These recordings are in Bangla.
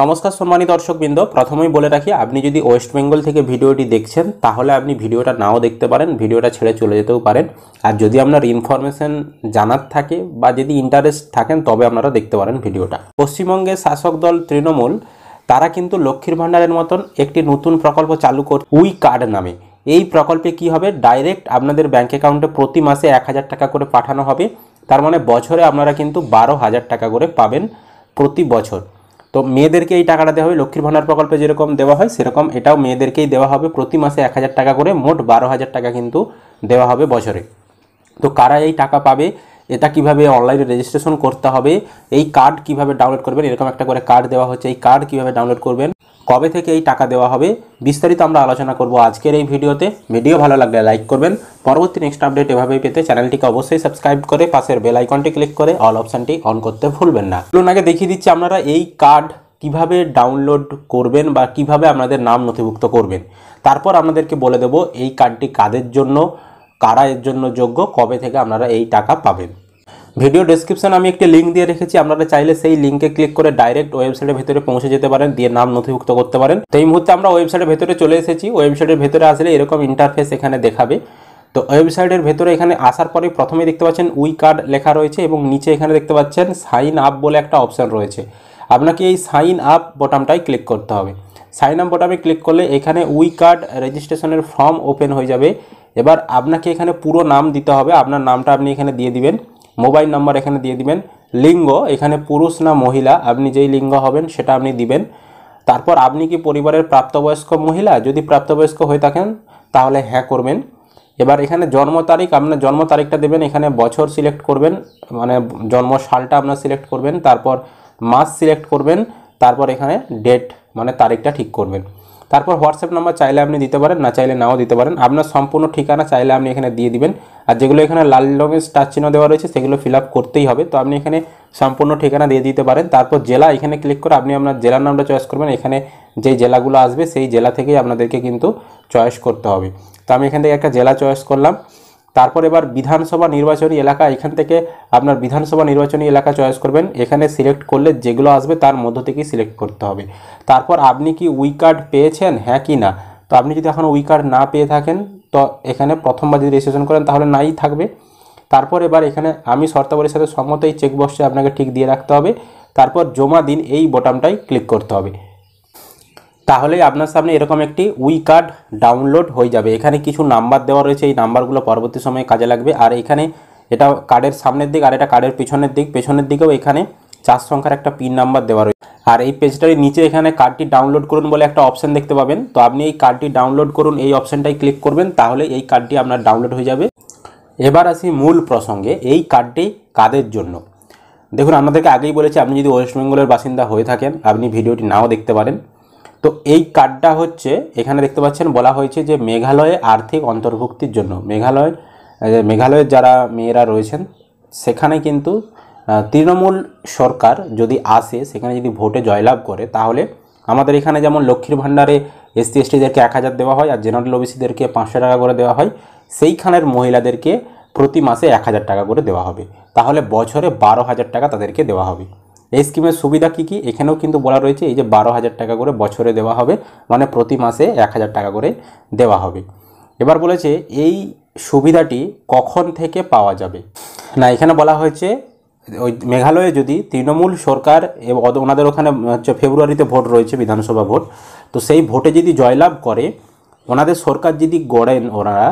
নমস্কার সম্মানিত দর্শকবৃন্দ প্রথমেই বলে রাখি আপনি যদি ওয়েস্ট বেঙ্গল থেকে ভিডিওটি দেখছেন তাহলে আপনি ভিডিওটা নাও দেখতে পারেন ভিডিওটা ছেড়ে চলে যেতেও পারেন আর যদি আপনার ইনফরমেশন জানার থাকে বা যদি ইন্টারেস্ট থাকেন তবে আপনারা দেখতে পারেন ভিডিওটা পশ্চিমবঙ্গের শাসক দল তৃণমূল তারা কিন্তু লক্ষ্মীর ভাণ্ডারের মতন একটি নতুন প্রকল্প চালু করে উই কার্ড নামে এই প্রকল্পে কি হবে ডাইরেক্ট আপনাদের ব্যাঙ্ক অ্যাকাউন্টে প্রতি মাসে এক হাজার টাকা করে পাঠানো হবে তার মানে বছরে আপনারা কিন্তু বারো হাজার টাকা করে পাবেন প্রতি বছর তো মেয়েদেরকে এই টাকাটা দেওয়া হবে লক্ষ্মীর ভাণ্ডার প্রকল্পে যেরকম দেওয়া হয় সেরকম এটাও মেয়েদেরকেই দেওয়া হবে প্রতি মাসে এক হাজার টাকা করে মোট বারো হাজার টাকা কিন্তু দেওয়া হবে বছরে তো কারা এই টাকা পাবে এটা কিভাবে অনলাইনে রেজিস্ট্রেশন করতে হবে এই কার্ড কিভাবে ডাউনলোড করবেন এরকম একটা করে কার্ড দেওয়া হচ্ছে এই কার্ড কিভাবে ডাউনলোড করবেন কবে থেকে এই টাকা দেওয়া হবে বিস্তারিত আমরা আলোচনা করব আজকের এই ভিডিওতে ভিডিও ভালো লাগলে লাইক করবেন পরবর্তী নেক্সট আপডেট এভাবেই পেতে চ্যানেলটিকে অবশ্যই সাবস্ক্রাইব করে পাশের বেল আইকনটি ক্লিক করে অল অপশানটি অন করতে ভুলবেন না চলুন আগে দেখিয়ে দিচ্ছি আপনারা এই কার্ড কিভাবে ডাউনলোড করবেন বা কিভাবে আপনাদের নাম নথিভুক্ত করবেন তারপর আপনাদেরকে বলে দেব এই কার্ডটি কাদের জন্য কারা এর জন্য যোগ্য কবে থেকে আপনারা এই টাকা পাবেন ভিডিও ডিসক্রিপশানে আমি একটি লিঙ্ক দিয়ে রেখেছি আপনারা চাইলে সেই লিঙ্কে ক্লিক করে ডাইরেক্ট ওয়েবসাইটের ভেতরে পৌঁছে যেতে পারেন দিয়ে নাম নথিভুক্ত করতে পারেন তো এই মুহূর্তে আমরা ওয়েবসাইটের ভেতরে চলে এসেছি ওয়েবসাইটের ভেতরে আসলে এরকম ইন্টারফেস এখানে দেখাবে তো ওয়েবসাইটের ভেতরে এখানে আসার পরে প্রথমে দেখতে পাচ্ছেন উই কার্ড লেখা রয়েছে এবং নিচে এখানে দেখতে পাচ্ছেন সাইন আপ বলে একটা অপশান রয়েছে আপনাকে এই সাইন আপ বটামটাই ক্লিক করতে হবে সাইন আপ বটামে ক্লিক করলে এখানে উই কার্ড রেজিস্ট্রেশনের ফর্ম ওপেন হয়ে যাবে এবার আপনাকে এখানে পুরো নাম দিতে হবে আপনার নামটা আপনি এখানে দিয়ে দিবেন মোবাইল নম্বর এখানে দিয়ে দিবেন লিঙ্গ এখানে পুরুষ না মহিলা আপনি যেই লিঙ্গ হবেন সেটা আপনি দিবেন তারপর আপনি কি পরিবারের প্রাপ্তবয়স্ক মহিলা যদি প্রাপ্তবয়স্ক হয়ে থাকেন তাহলে হ্যাঁ করবেন এবার এখানে জন্ম তারিখ আপনার জন্ম তারিখটা দেবেন এখানে বছর সিলেক্ট করবেন মানে জন্ম সালটা আপনার সিলেক্ট করবেন তারপর মাস সিলেক্ট করবেন তারপর এখানে ডেট মানে তারিখটা ঠিক করবেন তারপর হোয়াটসঅ্যাপ নাম্বার চাইলে আপনি দিতে পারেন না চাইলে নাও দিতে পারেন আপনার সম্পূর্ণ ঠিকানা চাইলে আপনি এখানে দিয়ে দিবেন আর যেগুলো এখানে লাল রঙের স্টার চিহ্ন দেওয়া রয়েছে সেগুলো ফিল করতেই হবে তো আপনি এখানে সম্পূর্ণ ঠিকানা দিয়ে দিতে পারেন তারপর জেলা এখানে ক্লিক করে আপনি আপনার জেলার নামটা চয়েস করবেন এখানে যে জেলাগুলো আসবে সেই জেলা থেকেই আপনাদেরকে কিন্তু চয়েস করতে হবে তো আমি এখান থেকে একটা জেলা চয়েস করলাম তারপর এবার বিধানসভা নির্বাচনী এলাকা এখান থেকে আপনার বিধানসভা নির্বাচনী এলাকা চয়েস করবেন এখানে সিলেক্ট করলে যেগুলো আসবে তার মধ্য থেকেই সিলেক্ট করতে হবে তারপর আপনি কি উই কার্ড পেয়েছেন হ্যাঁ কি না তো আপনি যদি এখন উই কার্ড না পেয়ে থাকেন তো এখানে প্রথমবার যদি রেজিস্ট্রেশন করেন তাহলে নাই থাকবে তারপর এবার এখানে আমি শর্তাবলীর সাথে সম্মত এই চেকবক্সটি আপনাকে ঠিক দিয়ে রাখতে হবে তারপর জমা দিন এই বটামটাই ক্লিক করতে হবে তাহলে আপনার সামনে এরকম একটি উই কার্ড ডাউনলোড হয়ে যাবে এখানে কিছু নাম্বার দেওয়া রয়েছে এই নাম্বারগুলো পরবর্তী সময়ে কাজে লাগবে আর এখানে এটা কার্ডের সামনের দিক আর এটা কার্ডের পিছনের দিক পেছনের দিকেও এখানে চার সংখ্যার একটা পিন নাম্বার দেওয়া রয়েছে আর এই পেজটার নিচে এখানে কার্ডটি ডাউনলোড করুন বলে একটা অপশান দেখতে পাবেন তো আপনি এই কার্ডটি ডাউনলোড করুন এই অপশানটাই ক্লিক করবেন তাহলে এই কার্ডটি আপনার ডাউনলোড হয়ে যাবে এবার আসি মূল প্রসঙ্গে এই কার্ডটি কাদের জন্য দেখুন আপনাদেরকে আগেই বলেছি আপনি যদি ওয়েস্ট বেঙ্গলের বাসিন্দা হয়ে থাকেন আপনি ভিডিওটি নাও দেখতে পারেন তো এই কার্ডটা হচ্ছে এখানে দেখতে পাচ্ছেন বলা হয়েছে যে মেঘালয়ে আর্থিক অন্তর্ভুক্তির জন্য মেঘালয় মেঘালয়ের যারা মেয়েরা রয়েছেন সেখানে কিন্তু তৃণমূল সরকার যদি আসে সেখানে যদি ভোটে জয়লাভ করে তাহলে আমাদের এখানে যেমন লক্ষ্মীর ভাণ্ডারে এসটি এসটিদেরকে এক হাজার দেওয়া হয় আর জেনারেল ওবিসিদেরকে পাঁচশো টাকা করে দেওয়া হয় সেইখানের মহিলাদেরকে প্রতি মাসে এক হাজার টাকা করে দেওয়া হবে তাহলে বছরে বারো হাজার টাকা তাদেরকে দেওয়া হবে এই স্কিমের সুবিধা কী কী এখানেও কিন্তু বলা রয়েছে এই যে বারো হাজার টাকা করে বছরে দেওয়া হবে মানে প্রতি মাসে এক হাজার টাকা করে দেওয়া হবে এবার বলেছে এই সুবিধাটি কখন থেকে পাওয়া যাবে না এখানে বলা হয়েছে ওই মেঘালয়ে যদি তৃণমূল সরকার ওনাদের ওখানে হচ্ছে ফেব্রুয়ারিতে ভোট রয়েছে বিধানসভা ভোট তো সেই ভোটে যদি জয়লাভ করে ওনাদের সরকার যদি গড়েন ওনারা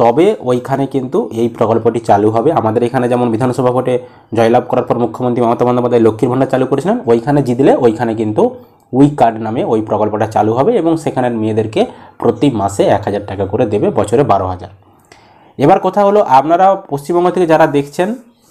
তবে ওইখানে কিন্তু এই প্রকল্পটি চালু হবে আমাদের এখানে যেমন বিধানসভা ভোটে জয়লাভ করার পর মুখ্যমন্ত্রী মমতা বন্দ্যোপাধ্যায় লক্ষ্মীর ভাণ্ডার চালু করেছিলেন ওইখানে জিতলে ওইখানে কিন্তু উই কার্ড নামে ওই প্রকল্পটা চালু হবে এবং সেখানের মেয়েদেরকে প্রতি মাসে এক হাজার টাকা করে দেবে বছরে বারো হাজার এবার কথা হলো আপনারা পশ্চিমবঙ্গ থেকে যারা দেখছেন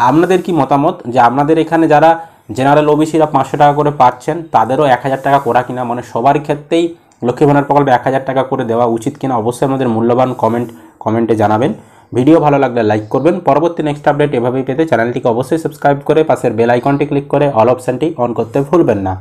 আপনাদের কি মতামত যে আপনাদের এখানে যারা জেনারেল ওবিসিরা পাঁচশো টাকা করে পাচ্ছেন তাদেরও এক হাজার টাকা করা কিনা মানে সবার ক্ষেত্রেই লক্ষ্মী প্রকল্পে এক হাজার টাকা করে দেওয়া উচিত কিনা অবশ্যই আমাদের মূল্যবান কমেন্ট কমেন্টে জানাবেন ভিডিও ভালো লাগলে লাইক করবেন পরবর্তী নেক্সট আপডেট এভাবেই পেতে চ্যানেলটিকে অবশ্যই সাবস্ক্রাইব করে পাশের বেল আইকনটি ক্লিক করে অল অপশানটি অন করতে ভুলবেন না